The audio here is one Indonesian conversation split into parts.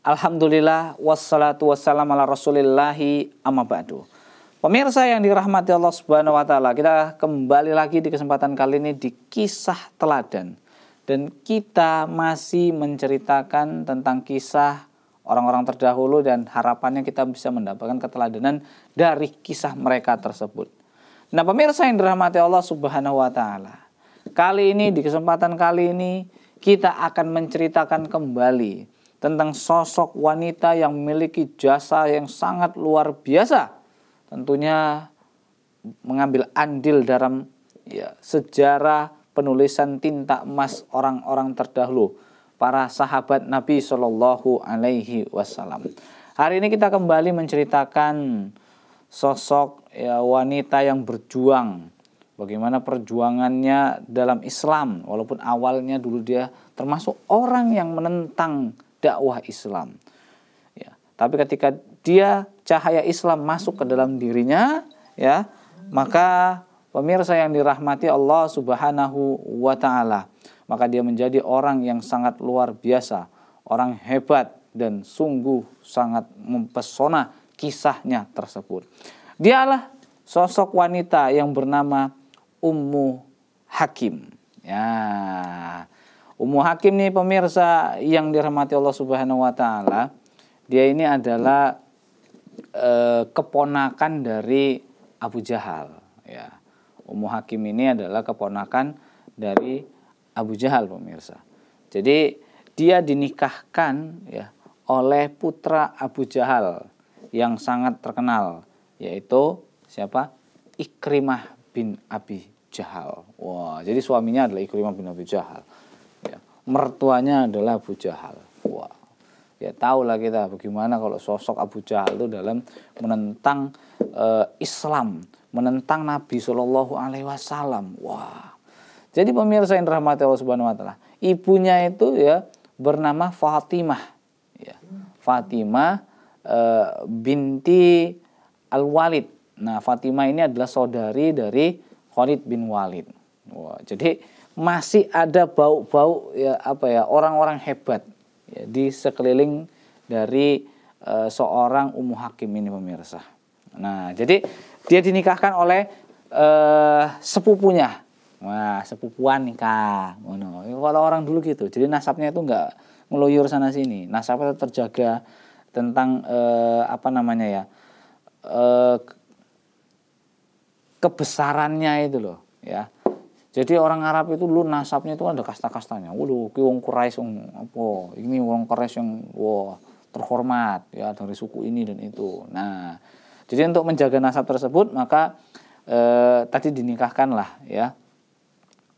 Alhamdulillah wassalatu wassalamu ala rasulillahi amma ba'du. Pemirsa yang dirahmati Allah Subhanahu wa taala, kita kembali lagi di kesempatan kali ini di kisah teladan. Dan kita masih menceritakan tentang kisah orang-orang terdahulu dan harapannya kita bisa mendapatkan keteladanan dari kisah mereka tersebut. Nah, pemirsa yang dirahmati Allah Subhanahu wa taala. Kali ini di kesempatan kali ini kita akan menceritakan kembali tentang sosok wanita yang memiliki jasa yang sangat luar biasa. Tentunya mengambil andil dalam ya, sejarah penulisan tinta emas orang-orang terdahulu, para sahabat Nabi Shallallahu Alaihi Wasallam. Hari ini kita kembali menceritakan sosok ya, wanita yang berjuang, bagaimana perjuangannya dalam Islam, walaupun awalnya dulu dia termasuk orang yang menentang dakwah Islam. Ya. Tapi ketika dia cahaya Islam masuk ke dalam dirinya, ya, maka pemirsa yang dirahmati Allah Subhanahu wa taala, maka dia menjadi orang yang sangat luar biasa, orang hebat dan sungguh sangat mempesona kisahnya tersebut. Dialah sosok wanita yang bernama Ummu Hakim. Ya. Ummu Hakim nih pemirsa yang dirahmati Allah Subhanahu wa taala. Dia ini adalah e, keponakan dari Abu Jahal ya. Ummu Hakim ini adalah keponakan dari Abu Jahal pemirsa. Jadi dia dinikahkan ya oleh putra Abu Jahal yang sangat terkenal yaitu siapa? Ikrimah bin Abi Jahal. Wah, jadi suaminya adalah Ikrimah bin Abi Jahal mertuanya adalah Abu Jahal. Wah. Wow. Ya tahulah kita bagaimana kalau sosok Abu Jahal itu dalam menentang e, Islam, menentang Nabi Shallallahu alaihi wasallam. Wah. Jadi pemirsa yang dirahmati Allah Subhanahu wa taala, ibunya itu ya bernama Fatimah. Ya. Fatimah e, binti Al-Walid. Nah, Fatimah ini adalah saudari dari Khalid bin Walid. Wah, jadi masih ada bau-bau ya apa ya orang-orang hebat ya, di sekeliling dari e, seorang umuh Hakim ini pemirsa. Nah, jadi dia dinikahkan oleh e, sepupunya. Wah, sepupuan nikah. no. Kalau orang dulu gitu. Jadi nasabnya itu enggak ngeluyur sana sini. Nasabnya terjaga tentang e, apa namanya ya? E, kebesarannya itu loh, ya jadi orang Arab itu lu nasabnya itu ada kasta-kastanya. Waduh, ki wong Quraisy wong apa? Ini wong Quraisy yang wah terhormat ya dari suku ini dan itu. Nah, jadi untuk menjaga nasab tersebut maka eh, tadi dinikahkanlah ya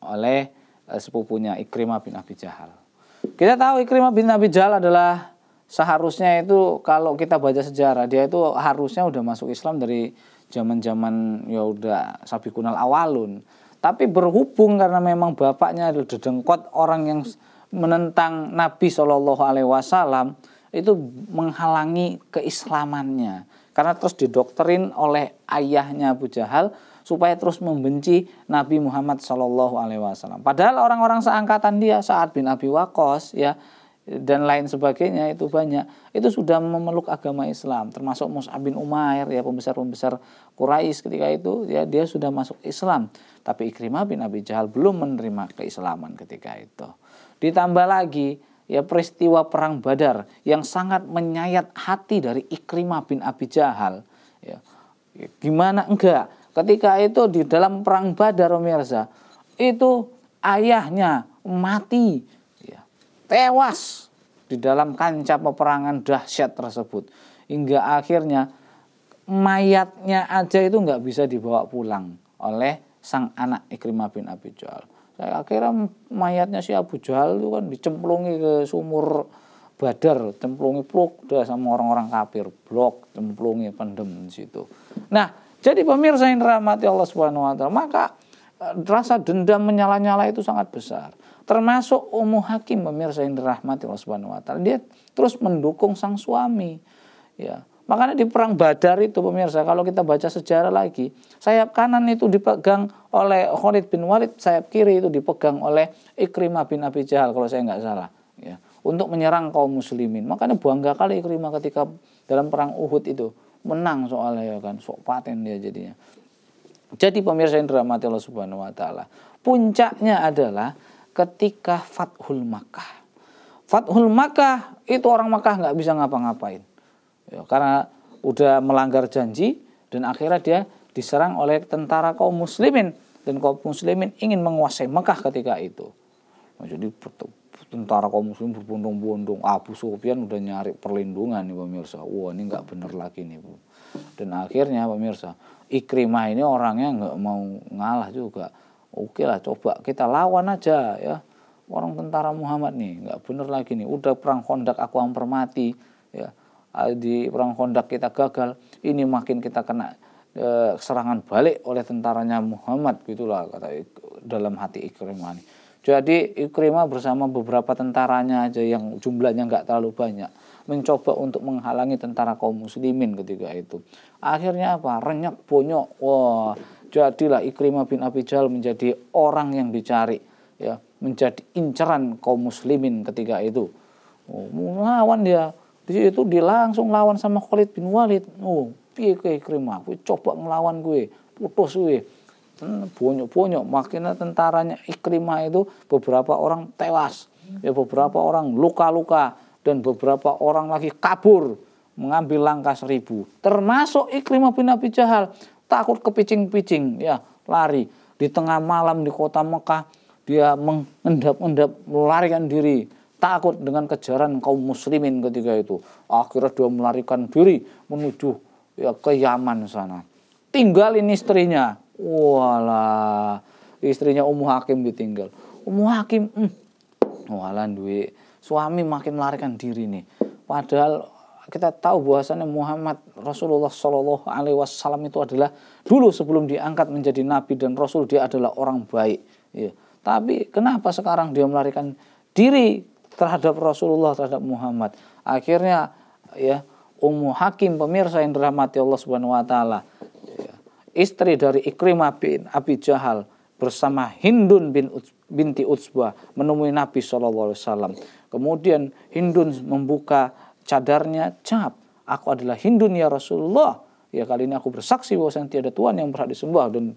oleh eh, sepupunya Ikrimah bin Abi Jahal. Kita tahu Ikrimah bin Abi Jahal adalah seharusnya itu kalau kita baca sejarah dia itu harusnya udah masuk Islam dari zaman-zaman ya udah sabiqunal awalun tapi berhubung karena memang bapaknya adalah dedengkot orang yang menentang Nabi Shallallahu Alaihi Wasallam itu menghalangi keislamannya karena terus didoktrin oleh ayahnya Abu Jahal supaya terus membenci Nabi Muhammad Shallallahu Alaihi Wasallam. Padahal orang-orang seangkatan dia saat bin Abi Wakos ya dan lain sebagainya itu banyak itu sudah memeluk agama Islam termasuk Mus'ab bin Umair ya pembesar-pembesar Quraisy ketika itu ya dia sudah masuk Islam tapi Ikrimah bin Abi Jahal belum menerima keislaman ketika itu ditambah lagi ya peristiwa perang Badar yang sangat menyayat hati dari Ikrimah bin Abi Jahal ya gimana enggak ketika itu di dalam perang Badar pemirsa itu ayahnya mati tewas di dalam kancah peperangan dahsyat tersebut hingga akhirnya mayatnya aja itu nggak bisa dibawa pulang oleh sang anak Ikrimah bin Abi Jahal. Saya akhirnya mayatnya si Abu Jahal itu kan dicemplungi ke sumur Badar, cemplungi pluk udah sama orang-orang kafir, blok, cemplungi pendem di situ. Nah, jadi pemirsa yang dirahmati Allah Subhanahu wa taala, maka eh, rasa dendam menyala-nyala itu sangat besar. Termasuk Ummu Hakim pemirsa yang dirahmati Allah Subhanahu wa taala. Dia terus mendukung sang suami. Ya. Makanya di perang Badar itu pemirsa kalau kita baca sejarah lagi, sayap kanan itu dipegang oleh Khalid bin Walid, sayap kiri itu dipegang oleh Ikrimah bin Abi Jahal kalau saya nggak salah, ya. Untuk menyerang kaum muslimin. Makanya bangga kali Ikrimah ketika dalam perang Uhud itu menang soalnya ya kan, sok paten dia jadinya. Jadi pemirsa yang dirahmati Allah Subhanahu wa taala, puncaknya adalah ketika Fathul Makkah. Fathul Makkah itu orang Makkah nggak bisa ngapa-ngapain. Ya, karena udah melanggar janji dan akhirnya dia diserang oleh tentara kaum muslimin dan kaum muslimin ingin menguasai Makkah ketika itu. Nah, jadi tentara kaum muslim berbondong-bondong. Abu Sufyan udah nyari perlindungan nih pemirsa. Wah ini nggak bener lagi nih bu. Dan akhirnya pemirsa Ikrimah ini orangnya nggak mau ngalah juga Oke lah coba kita lawan aja ya. Orang tentara Muhammad nih nggak bener lagi nih. Udah perang kondak aku hampir mati ya. Ah, di perang kondak kita gagal. Ini makin kita kena e, serangan balik oleh tentaranya Muhammad gitulah kata dalam hati Ikrimah nih. Jadi Ikrimah bersama beberapa tentaranya aja yang jumlahnya nggak terlalu banyak mencoba untuk menghalangi tentara kaum muslimin ketika itu. Akhirnya apa? Renyak, bonyok. Wah, jadilah Ikrimah bin Abi Jahal menjadi orang yang dicari ya menjadi inceran kaum muslimin ketika itu oh, melawan dia di situ dia langsung lawan sama Khalid bin Walid oh piye ke Ikrimah gue coba ngelawan gue putus gue hmm, bonyok-bonyok Makinnya tentaranya Ikrimah itu beberapa orang tewas ya beberapa orang luka-luka dan beberapa orang lagi kabur mengambil langkah seribu termasuk Ikrimah bin Abi Jahal takut kepicing-picing ya lari di tengah malam di kota Mekah dia mengendap-endap melarikan diri takut dengan kejaran kaum muslimin ketika itu akhirnya dia melarikan diri menuju ya ke Yaman sana tinggalin istrinya wala istrinya Ummu Hakim ditinggal Ummu Hakim hmm, wala duit suami makin melarikan diri nih padahal kita tahu bahwasannya Muhammad Rasulullah Shallallahu Alaihi Wasallam itu adalah dulu sebelum diangkat menjadi nabi dan rasul dia adalah orang baik. Ya. Tapi kenapa sekarang dia melarikan diri terhadap Rasulullah terhadap Muhammad? Akhirnya ya Ummu Hakim pemirsa yang dirahmati Allah Subhanahu Wa Taala, ya, istri dari Ikrimah bin Abi Jahal bersama Hindun bin Uts, binti Utsbah menemui Nabi Shallallahu Alaihi Wasallam. Kemudian Hindun membuka cadarnya cap. Aku adalah Hindu ya Rasulullah. Ya kali ini aku bersaksi bahwa saya tiada Tuhan yang berhak disembah dan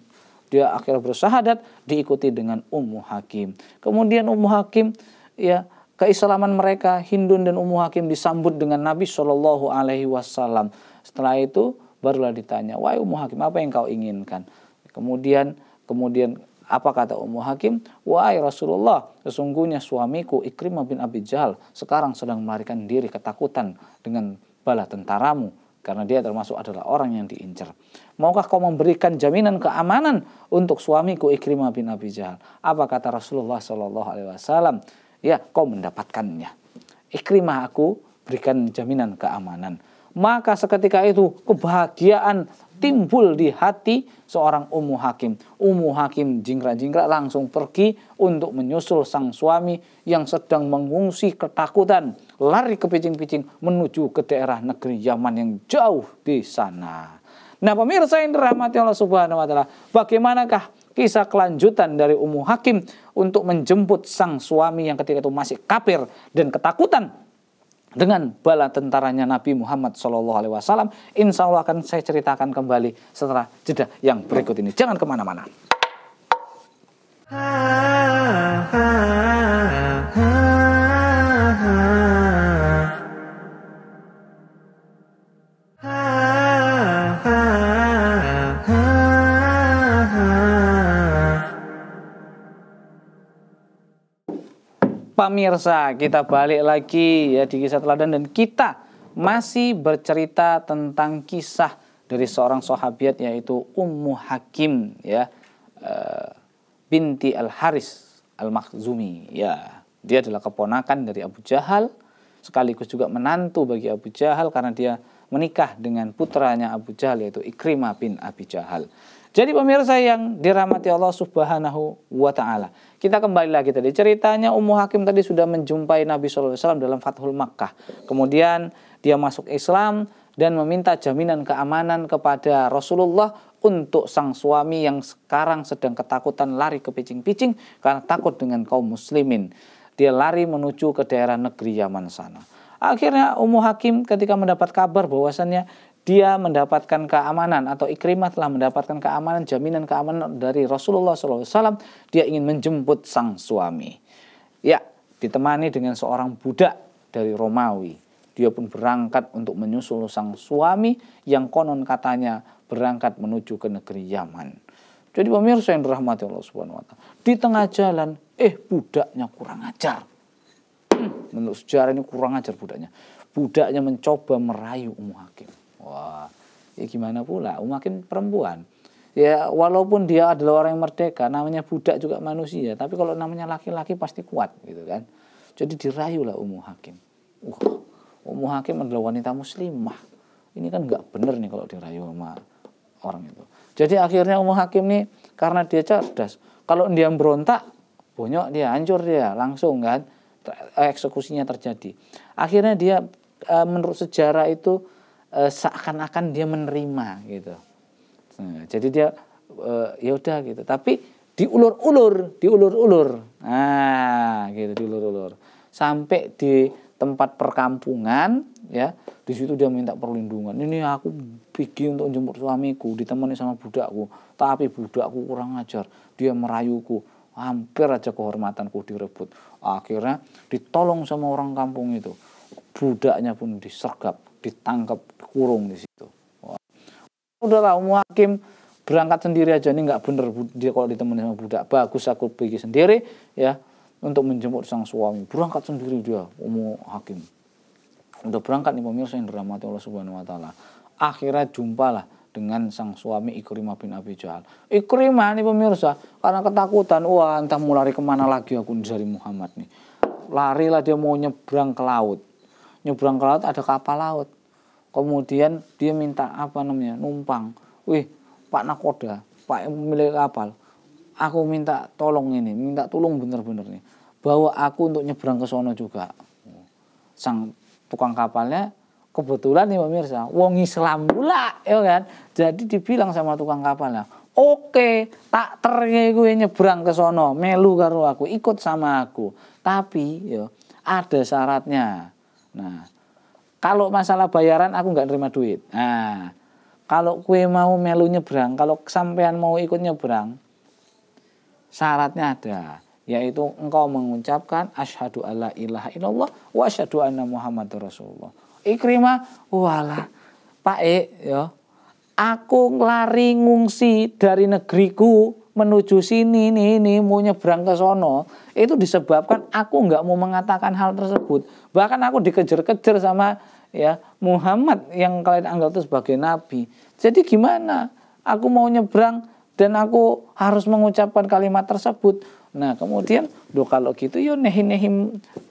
dia akhirnya bersahadat diikuti dengan Ummu Hakim. Kemudian Ummu Hakim ya keislaman mereka Hindun dan Ummu Hakim disambut dengan Nabi Shallallahu Alaihi Wasallam. Setelah itu barulah ditanya, wahai Ummu Hakim apa yang kau inginkan? Kemudian kemudian apa kata Ummu Hakim? Wahai Rasulullah, sesungguhnya suamiku Ikrimah bin Abi Jahal sekarang sedang melarikan diri ketakutan dengan bala tentaramu karena dia termasuk adalah orang yang diincar. Maukah kau memberikan jaminan keamanan untuk suamiku Ikrimah bin Abi Jahal? Apa kata Rasulullah Shallallahu Alaihi Wasallam? Ya, kau mendapatkannya. Ikrimah aku berikan jaminan keamanan. Maka seketika itu kebahagiaan timbul di hati seorang Ummu Hakim. Ummu Hakim Jingra Jingra langsung pergi untuk menyusul sang suami yang sedang mengungsi ketakutan, lari ke picing-picing menuju ke daerah negeri Yaman yang jauh di sana. Nah pemirsa yang dirahmati Allah subhanahu wa ta'ala Bagaimanakah kisah kelanjutan dari Ummu Hakim Untuk menjemput sang suami yang ketika itu masih kafir Dan ketakutan dengan bala tentaranya Nabi Muhammad SAW. Insya Allah akan saya ceritakan kembali setelah jeda yang berikut ini. Jangan kemana-mana. pemirsa, kita balik lagi ya di kisah teladan dan kita masih bercerita tentang kisah dari seorang sahabat yaitu Ummu Hakim ya eh, binti Al Haris Al Makhzumi ya. Dia adalah keponakan dari Abu Jahal sekaligus juga menantu bagi Abu Jahal karena dia menikah dengan putranya Abu Jahal yaitu Ikrimah bin Abi Jahal. Jadi pemirsa yang dirahmati Allah Subhanahu wa taala. Kita kembali lagi tadi ceritanya Ummu Hakim tadi sudah menjumpai Nabi SAW dalam Fathul Makkah. Kemudian dia masuk Islam dan meminta jaminan keamanan kepada Rasulullah untuk sang suami yang sekarang sedang ketakutan lari ke picing-picing karena takut dengan kaum muslimin. Dia lari menuju ke daerah negeri Yaman sana. Akhirnya Ummu Hakim ketika mendapat kabar bahwasannya dia mendapatkan keamanan atau Ikrimah telah mendapatkan keamanan, jaminan keamanan dari Rasulullah SAW. Dia ingin menjemput sang suami. Ya, ditemani dengan seorang budak dari Romawi. Dia pun berangkat untuk menyusul sang suami yang konon katanya berangkat menuju ke negeri Yaman. Jadi pemirsa yang dirahmati Allah Subhanahu wa taala, di tengah jalan eh budaknya kurang ajar. Hmm, menurut sejarah ini kurang ajar budaknya. Budaknya mencoba merayu Umu Hakim. Wah, ya gimana pula? Makin perempuan. Ya walaupun dia adalah orang yang merdeka, namanya budak juga manusia, tapi kalau namanya laki-laki pasti kuat gitu kan. Jadi dirayu lah Ummu Hakim. Wah, Ummu Hakim adalah wanita muslimah. Ini kan nggak bener nih kalau dirayu sama orang itu. Jadi akhirnya Ummu Hakim nih karena dia cerdas. Kalau dia berontak, bonyok dia, hancur dia, langsung kan eksekusinya terjadi. Akhirnya dia eh, menurut sejarah itu e, seakan-akan dia menerima gitu. Nah, jadi dia e, ya udah gitu. Tapi diulur-ulur, diulur-ulur. Nah, gitu diulur-ulur. Sampai di tempat perkampungan ya, di situ dia minta perlindungan. Ini aku pergi untuk jemput suamiku, ditemani sama budakku. Tapi budakku kurang ajar, dia merayuku. Hampir aja kehormatanku direbut. Akhirnya ditolong sama orang kampung itu budaknya pun disergap ditangkap kurung di situ Wah. udah umum hakim berangkat sendiri aja ini nggak bener dia kalau ditemani sama budak bagus aku pergi sendiri ya untuk menjemput sang suami berangkat sendiri dia umum hakim udah berangkat nih pemirsa yang dirahmati Allah Subhanahu wa taala akhirnya jumpalah dengan sang suami Ikrimah bin Abi Jahal. Ikrimah nih pemirsa, karena ketakutan, wah entah mau lari kemana lagi aku dari Muhammad nih. lari lah dia mau nyebrang ke laut nyebrang ke laut ada kapal laut kemudian dia minta apa namanya numpang wih pak nakoda pak yang memiliki kapal aku minta tolong ini minta tolong bener-bener nih bawa aku untuk nyebrang ke sono juga sang tukang kapalnya kebetulan nih pemirsa wong Islam pula ya kan jadi dibilang sama tukang kapalnya oke tak terge gue nyebrang ke sono melu karo aku ikut sama aku tapi ya ada syaratnya Nah, kalau masalah bayaran aku nggak nerima duit. Nah, kalau kue mau melu nyebrang, kalau kesampean mau ikut nyebrang, syaratnya ada, yaitu engkau mengucapkan asyhadu alla ilaha illallah wa asyhadu anna muhammad rasulullah. Ikrimah, walah, Pak E, yo, aku lari ngungsi dari negeriku menuju sini nih ini mau nyebrang ke sono itu disebabkan aku nggak mau mengatakan hal tersebut Bahkan aku dikejar-kejar sama ya Muhammad yang kalian anggap itu sebagai nabi. Jadi gimana? Aku mau nyebrang dan aku harus mengucapkan kalimat tersebut. Nah kemudian, do kalau gitu yo nehi nehi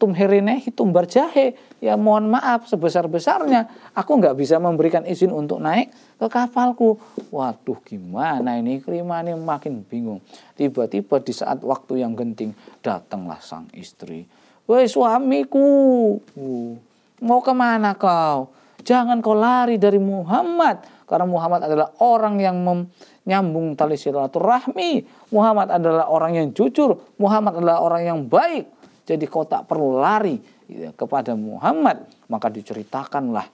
tum nehi tumbar jahe. Ya mohon maaf sebesar-besarnya. Aku nggak bisa memberikan izin untuk naik ke kapalku. Waduh gimana ini kelima ini makin bingung. Tiba-tiba di saat waktu yang genting datanglah sang istri. Woi suamiku, hmm. mau kemana kau? Jangan kau lari dari Muhammad. Karena Muhammad adalah orang yang menyambung tali silaturahmi. Muhammad adalah orang yang jujur. Muhammad adalah orang yang baik. Jadi kau tak perlu lari ya, kepada Muhammad. Maka diceritakanlah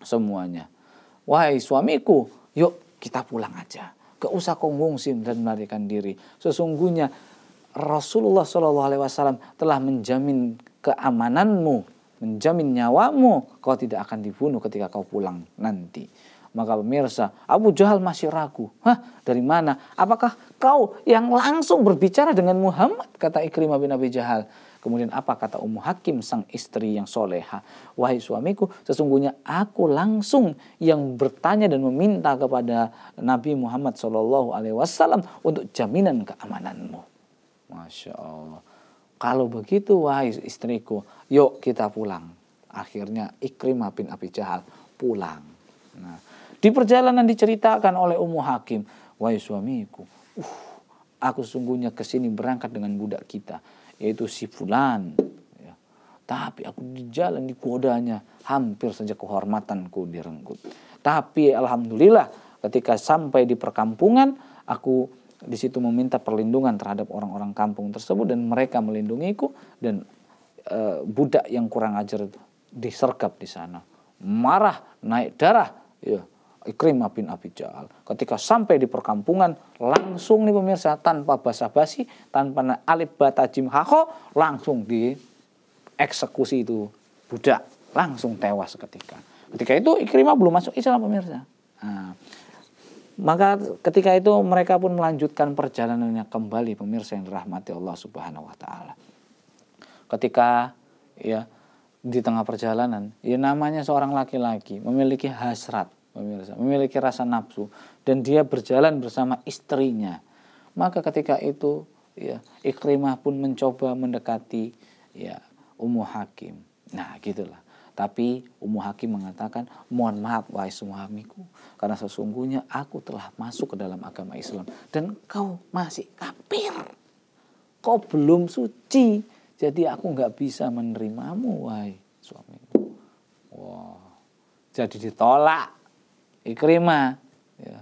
semuanya. Wahai suamiku, yuk kita pulang aja. Gak usah kau dan melarikan diri. Sesungguhnya Rasulullah Shallallahu Alaihi Wasallam telah menjamin keamananmu, menjamin nyawamu, kau tidak akan dibunuh ketika kau pulang nanti. Maka pemirsa, Abu Jahal masih ragu. Hah, dari mana? Apakah kau yang langsung berbicara dengan Muhammad? Kata Ikrimah bin Abi Jahal. Kemudian apa kata Ummu Hakim sang istri yang soleha? Wahai suamiku, sesungguhnya aku langsung yang bertanya dan meminta kepada Nabi Muhammad SAW untuk jaminan keamananmu. Masya Allah. Kalau begitu wahai istriku, yuk kita pulang. Akhirnya Ikrimah bin Abi Jahal pulang. Nah, di perjalanan diceritakan oleh Ummu Hakim, wahai suamiku, uh, aku sungguhnya kesini berangkat dengan budak kita, yaitu si Fulan. Ya. Tapi aku di jalan di kodanya, hampir saja kehormatanku direnggut. Tapi alhamdulillah ketika sampai di perkampungan, aku di situ meminta perlindungan terhadap orang-orang kampung tersebut dan mereka melindungiku dan e, budak yang kurang ajar disergap di sana marah naik darah ya Ikrim bin Abi Jahal. Ketika sampai di perkampungan, langsung nih pemirsa tanpa basa-basi, tanpa alif batajim hako, langsung dieksekusi itu budak, langsung tewas seketika. Ketika itu Ikrimah belum masuk Islam pemirsa. Nah, maka ketika itu mereka pun melanjutkan perjalanannya kembali pemirsa yang dirahmati Allah Subhanahu wa taala. Ketika ya di tengah perjalanan, ya namanya seorang laki-laki memiliki hasrat, pemirsa, memiliki rasa nafsu dan dia berjalan bersama istrinya. Maka ketika itu ya Ikrimah pun mencoba mendekati ya Ummu Hakim. Nah, gitulah. Tapi Ummu Hakim mengatakan, mohon maaf wahai suamiku, karena sesungguhnya aku telah masuk ke dalam agama Islam. Dan kau masih kafir. Kau belum suci. Jadi aku nggak bisa menerimamu wahai suamiku. Wow. Jadi ditolak. Ikrimah. Ya.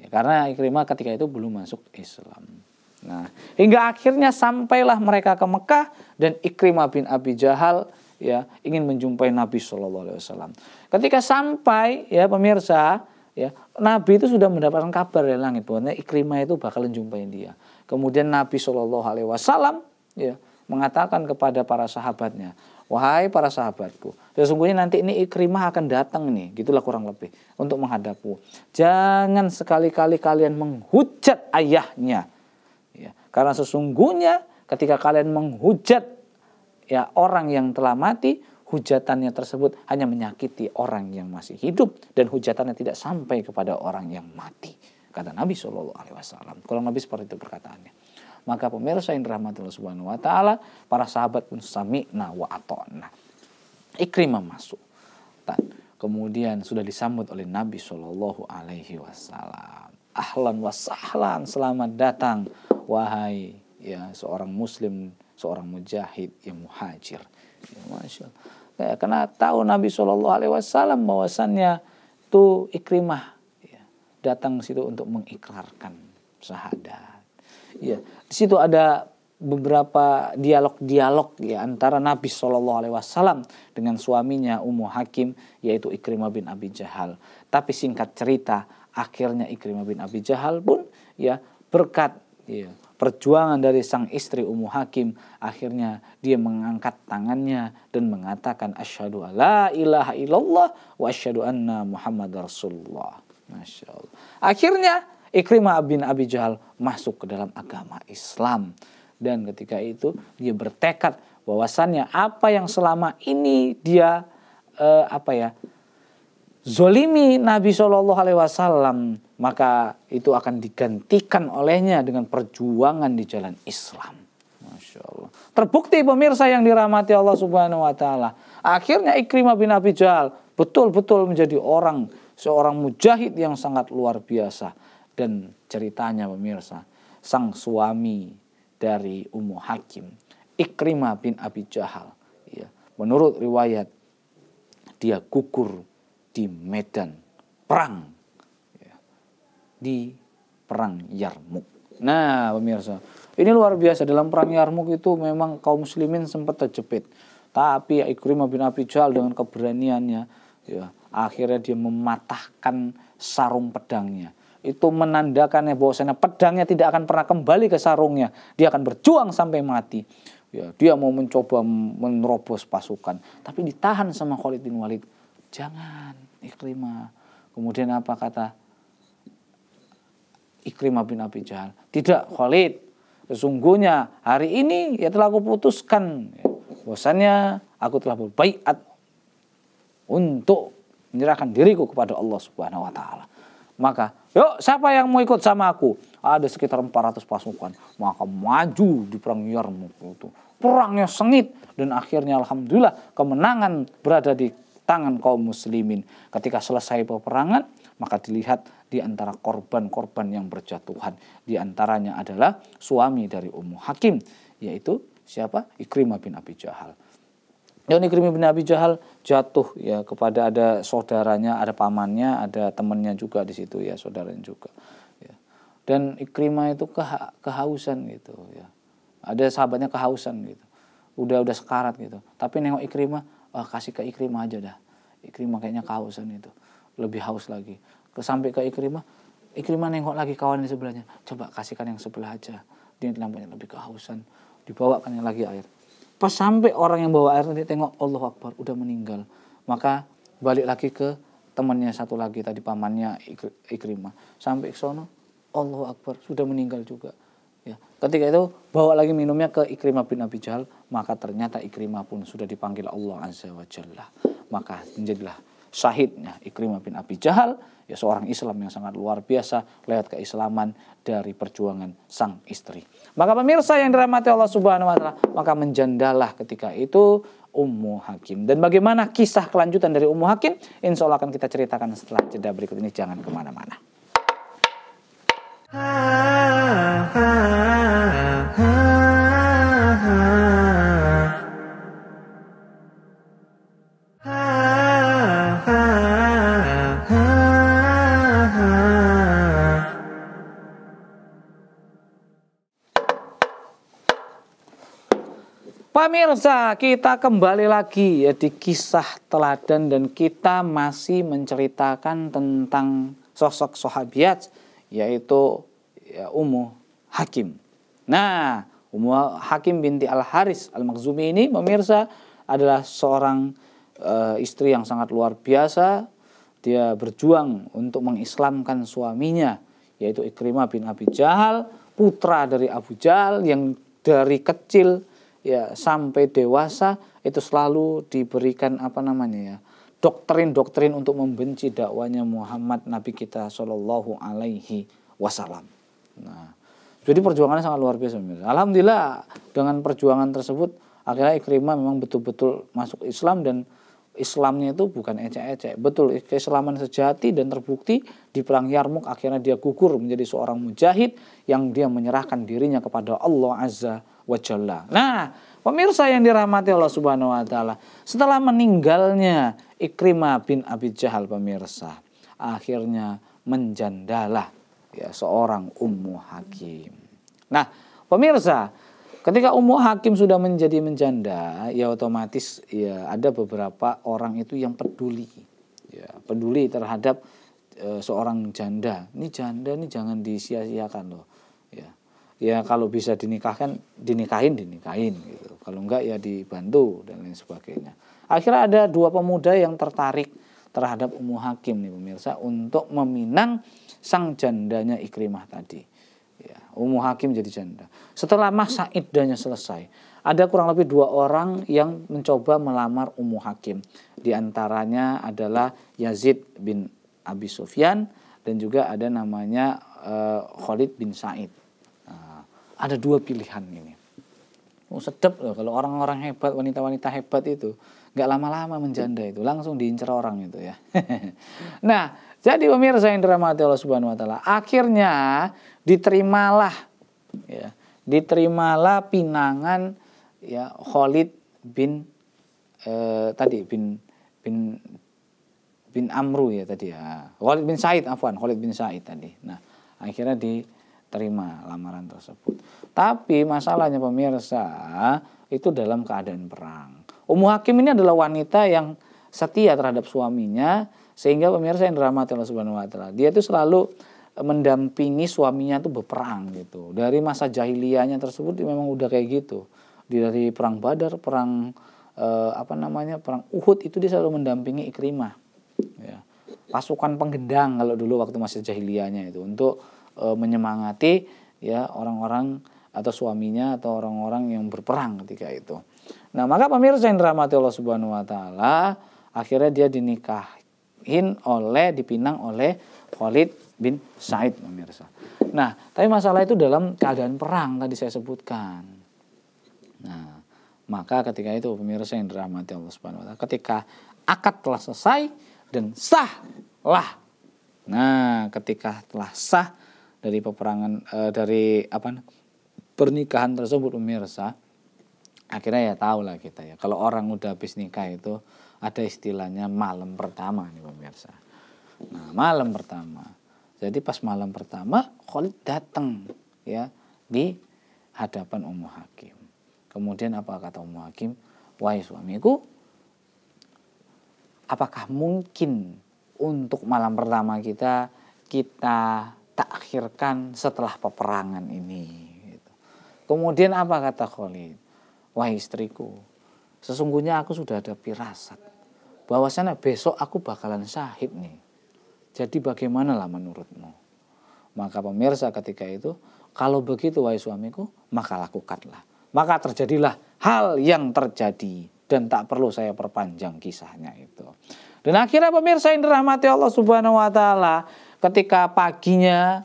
Ya, karena Ikrimah ketika itu belum masuk Islam. Nah, hingga akhirnya sampailah mereka ke Mekah dan Ikrimah bin Abi Jahal ya ingin menjumpai Nabi Shallallahu Alaihi Wasallam. Ketika sampai ya pemirsa ya Nabi itu sudah mendapatkan kabar dari langit bahwa Ikrimah itu bakal menjumpai dia. Kemudian Nabi Shallallahu Alaihi Wasallam ya mengatakan kepada para sahabatnya, wahai para sahabatku, sesungguhnya nanti ini Ikrimah akan datang nih, gitulah kurang lebih untuk menghadapku. Jangan sekali-kali kalian menghujat ayahnya, ya, karena sesungguhnya ketika kalian menghujat ya orang yang telah mati hujatannya tersebut hanya menyakiti orang yang masih hidup dan hujatannya tidak sampai kepada orang yang mati kata Nabi Shallallahu Alaihi Wasallam kurang lebih seperti itu perkataannya maka pemirsa yang dirahmati Allah Subhanahu Wa Taala para sahabat pun sami'na wa atona Ikrimah masuk dan kemudian sudah disambut oleh Nabi Shallallahu Alaihi Wasallam ahlan wasahlan selamat datang wahai ya seorang muslim seorang mujahid yang muhajir. Ya, Masya Allah. Ya, karena tahu Nabi Shallallahu Alaihi Wasallam bahwasannya itu ikrimah ya, datang situ untuk mengikrarkan syahadat. Ya, di situ ada beberapa dialog-dialog ya antara Nabi Shallallahu Alaihi Wasallam dengan suaminya Ummu Hakim yaitu Ikrimah bin Abi Jahal. Tapi singkat cerita akhirnya Ikrimah bin Abi Jahal pun ya berkat ya, perjuangan dari sang istri Ummu Hakim akhirnya dia mengangkat tangannya dan mengatakan asyhadu alla ilaha illallah wa asyhadu anna Muhammad Rasulullah. Masya Allah. Akhirnya Ikrimah bin Abi Jahal masuk ke dalam agama Islam. Dan ketika itu dia bertekad bahwasannya apa yang selama ini dia eh, apa ya zolimi Nabi Shallallahu Alaihi Wasallam maka itu akan digantikan olehnya dengan perjuangan di jalan Islam. Masya Allah. Terbukti pemirsa yang dirahmati Allah Subhanahu wa taala. Akhirnya Ikrimah bin Abi Jahal betul-betul menjadi orang seorang mujahid yang sangat luar biasa dan ceritanya pemirsa sang suami dari Ummu Hakim Ikrimah bin Abi Jahal ya menurut riwayat dia gugur di medan perang di perang Yarmuk. Nah, pemirsa, ini luar biasa dalam perang Yarmuk itu memang kaum muslimin sempat terjepit. Tapi Ikrimah bin Abi Jahal dengan keberaniannya ya, akhirnya dia mematahkan sarung pedangnya. Itu menandakannya bahwasanya pedangnya tidak akan pernah kembali ke sarungnya. Dia akan berjuang sampai mati. Ya, dia mau mencoba menerobos pasukan, tapi ditahan sama Khalid bin Walid. Jangan, Ikrimah. Kemudian apa kata Ikrimah bin Abi Jahal. Tidak Khalid, sesungguhnya hari ini ya telah aku putuskan. Bosannya aku telah berbaikat untuk menyerahkan diriku kepada Allah Subhanahu wa taala. Maka, yuk siapa yang mau ikut sama aku? Ada sekitar 400 pasukan. Maka maju di perang Yarmuk itu. Perangnya sengit dan akhirnya alhamdulillah kemenangan berada di tangan kaum muslimin. Ketika selesai peperangan, maka dilihat di antara korban-korban yang berjatuhan. Di antaranya adalah suami dari Ummu Hakim, yaitu siapa? Ikrimah bin Abi Jahal. Dan Ikrimah bin Abi Jahal jatuh ya kepada ada saudaranya, ada pamannya, ada temannya juga di situ ya, saudaranya juga. Ya. Dan Ikrimah itu ke kehausan gitu ya. Ada sahabatnya kehausan gitu. Udah udah sekarat gitu. Tapi nengok Ikrimah, oh, kasih ke Ikrimah aja dah. Ikrimah kayaknya kehausan itu lebih haus lagi. Sampai ke Ikrimah, Ikrimah nengok lagi kawan di sebelahnya. Coba kasihkan yang sebelah aja. Dia nampaknya lebih kehausan. Dibawakan yang lagi air. Pas sampai orang yang bawa air tadi tengok Allah Akbar udah meninggal. Maka balik lagi ke temannya satu lagi tadi pamannya Ikrimah. Sampai ke sono Allah Akbar sudah meninggal juga. Ya. Ketika itu bawa lagi minumnya ke Ikrimah bin Abi Jahal, maka ternyata Ikrimah pun sudah dipanggil Allah Azza wa Jalla. Maka menjadilah ya, Ikrimah bin Abi Jahal ya seorang Islam yang sangat luar biasa lewat keislaman dari perjuangan sang istri. Maka pemirsa yang dirahmati Allah Subhanahu wa taala, maka menjandalah ketika itu Ummu Hakim. Dan bagaimana kisah kelanjutan dari Ummu Hakim? Insya Allah akan kita ceritakan setelah jeda berikut ini. Jangan kemana-mana. Pemirsa, kita kembali lagi ya di kisah teladan dan kita masih menceritakan tentang sosok sahabiat yaitu ya, Ummu Hakim. Nah, Ummu Hakim binti Al Haris Al Makhzumi ini pemirsa adalah seorang uh, istri yang sangat luar biasa. Dia berjuang untuk mengislamkan suaminya yaitu Ikrimah bin Abi Jahal, putra dari Abu Jahal yang dari kecil ya sampai dewasa itu selalu diberikan apa namanya ya doktrin-doktrin untuk membenci dakwanya Muhammad Nabi kita Shallallahu Alaihi Wasallam. Nah, jadi perjuangannya sangat luar biasa. Alhamdulillah dengan perjuangan tersebut akhirnya Ikrimah memang betul-betul masuk Islam dan Islamnya itu bukan ecek-ecek. Betul, keislaman sejati dan terbukti di perang Yarmuk akhirnya dia gugur menjadi seorang mujahid yang dia menyerahkan dirinya kepada Allah Azza wa Jalla. Nah, pemirsa yang dirahmati Allah Subhanahu wa taala, setelah meninggalnya Ikrimah bin Abi Jahal pemirsa, akhirnya menjandalah ya seorang ummu hakim. Nah, pemirsa, Ketika Ummu Hakim sudah menjadi menjanda, ya otomatis ya ada beberapa orang itu yang peduli. Ya, peduli terhadap e, seorang janda. Ini janda ini jangan disia-siakan loh. Ya. Ya kalau bisa dinikahkan, dinikahin, dinikahin gitu. Kalau enggak ya dibantu dan lain sebagainya. Akhirnya ada dua pemuda yang tertarik terhadap Ummu Hakim nih pemirsa untuk meminang sang jandanya Ikrimah tadi. Ya, Ummu Hakim jadi janda. Setelah masa iddahnya selesai, ada kurang lebih dua orang yang mencoba melamar umuh Hakim. Di antaranya adalah Yazid bin Abi Sufyan dan juga ada namanya uh, Khalid bin Said. Nah, ada dua pilihan ini. Oh, sedap loh kalau orang-orang hebat, wanita-wanita hebat itu nggak lama-lama menjanda itu, langsung diincar orang itu ya. nah, jadi pemirsa yang dirahmati Allah Subhanahu wa taala, akhirnya diterimalah ya, diterimalah pinangan ya Khalid bin eh, tadi bin bin bin Amru ya tadi ya. Khalid bin Said afwan, Khalid bin Said tadi. Nah, akhirnya diterima lamaran tersebut. Tapi masalahnya pemirsa itu dalam keadaan perang. Ummu Hakim ini adalah wanita yang setia terhadap suaminya sehingga pemirsa yang dirahmati Allah Subhanahu wa taala. Dia itu selalu e, mendampingi suaminya itu berperang gitu. Dari masa jahiliyahnya tersebut dia memang udah kayak gitu. dari perang Badar, perang eh, apa namanya? perang Uhud itu dia selalu mendampingi Ikrimah. Ya. Pasukan penggendang kalau dulu waktu masih jahiliyahnya itu untuk eh, menyemangati ya orang-orang atau suaminya atau orang-orang yang berperang ketika itu. Nah, maka pemirsa yang dirahmati Allah Subhanahu wa taala, akhirnya dia dinikahin oleh dipinang oleh Khalid bin Said pemirsa. Nah, tapi masalah itu dalam keadaan perang tadi saya sebutkan. Nah, maka ketika itu pemirsa yang dirahmati Allah Subhanahu wa taala, ketika akad telah selesai dan sah lah. Nah, ketika telah sah dari peperangan eh, dari apa pernikahan tersebut pemirsa, akhirnya ya tahu lah kita ya kalau orang udah habis nikah itu ada istilahnya malam pertama nih pemirsa nah malam pertama jadi pas malam pertama Khalid datang ya di hadapan Ummu Hakim kemudian apa kata Ummu Hakim wahai suamiku apakah mungkin untuk malam pertama kita kita takhirkan setelah peperangan ini. Gitu. Kemudian apa kata Khalid? Wahai istriku, sesungguhnya aku sudah ada pirasat. Bahwasanya besok aku bakalan syahid nih. Jadi bagaimana lah menurutmu? Maka pemirsa ketika itu, kalau begitu wahai suamiku, maka lakukanlah. Maka terjadilah hal yang terjadi. Dan tak perlu saya perpanjang kisahnya itu. Dan akhirnya pemirsa yang dirahmati Allah subhanahu wa ta'ala, ketika paginya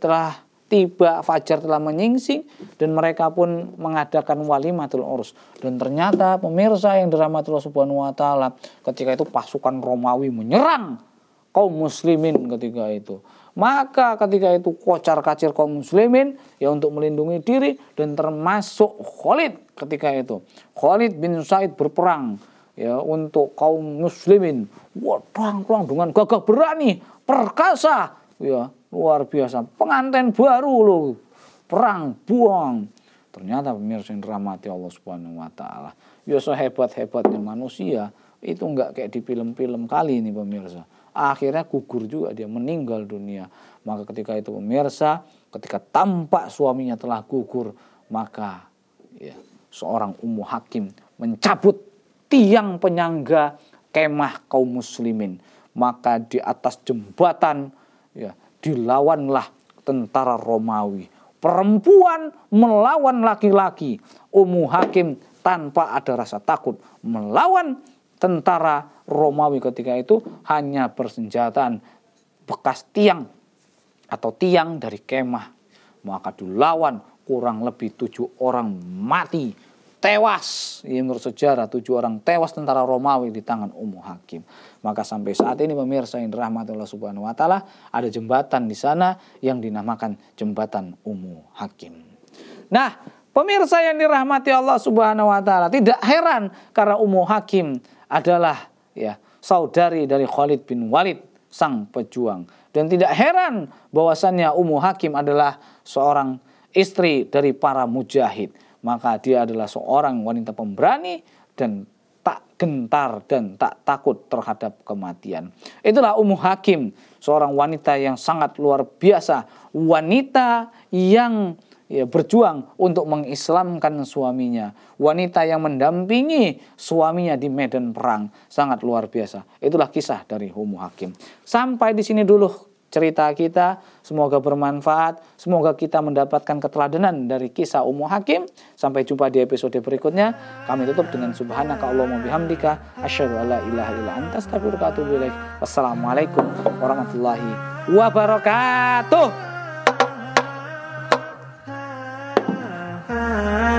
telah tiba fajar telah menyingsing dan mereka pun mengadakan walimatul urus. Dan ternyata pemirsa yang dirahmati Allah Subhanahu wa taala, ketika itu pasukan Romawi menyerang kaum muslimin ketika itu. Maka ketika itu kocar-kacir kaum muslimin ya untuk melindungi diri dan termasuk Khalid ketika itu. Khalid bin Said berperang ya untuk kaum muslimin. Wah, perang dengan gagah berani, perkasa ya Luar biasa. Pengantin baru lo Perang, buang. Ternyata pemirsa yang dirahmati Allah Subhanahu wa taala. Ya sehebat-hebatnya manusia itu enggak kayak di film-film kali ini pemirsa. Akhirnya gugur juga dia meninggal dunia. Maka ketika itu pemirsa, ketika tampak suaminya telah gugur, maka ya, seorang umu hakim mencabut tiang penyangga kemah kaum muslimin. Maka di atas jembatan ya dilawanlah tentara Romawi. Perempuan melawan laki-laki. Umu Hakim tanpa ada rasa takut melawan tentara Romawi ketika itu hanya bersenjataan bekas tiang atau tiang dari kemah. Maka dilawan kurang lebih tujuh orang mati tewas. Ya, menurut sejarah tujuh orang tewas tentara Romawi di tangan Ummu Hakim. Maka sampai saat ini pemirsa yang dirahmati Allah subhanahu wa ta'ala ada jembatan di sana yang dinamakan jembatan Ummu Hakim. Nah pemirsa yang dirahmati Allah subhanahu wa ta'ala tidak heran karena Ummu Hakim adalah ya saudari dari Khalid bin Walid sang pejuang. Dan tidak heran bahwasannya Ummu Hakim adalah seorang istri dari para mujahid maka dia adalah seorang wanita pemberani dan tak gentar dan tak takut terhadap kematian. Itulah Ummu Hakim, seorang wanita yang sangat luar biasa, wanita yang ya, berjuang untuk mengislamkan suaminya, wanita yang mendampingi suaminya di medan perang, sangat luar biasa. Itulah kisah dari Ummu Hakim. Sampai di sini dulu cerita kita. Semoga bermanfaat. Semoga kita mendapatkan keteladanan dari kisah Ummu Hakim. Sampai jumpa di episode berikutnya. Kami tutup dengan subhanaka Allahumma bihamdika asyhadu alla ilaha illa anta astaghfiruka wa atubu ilaik. Wassalamualaikum warahmatullahi wabarakatuh.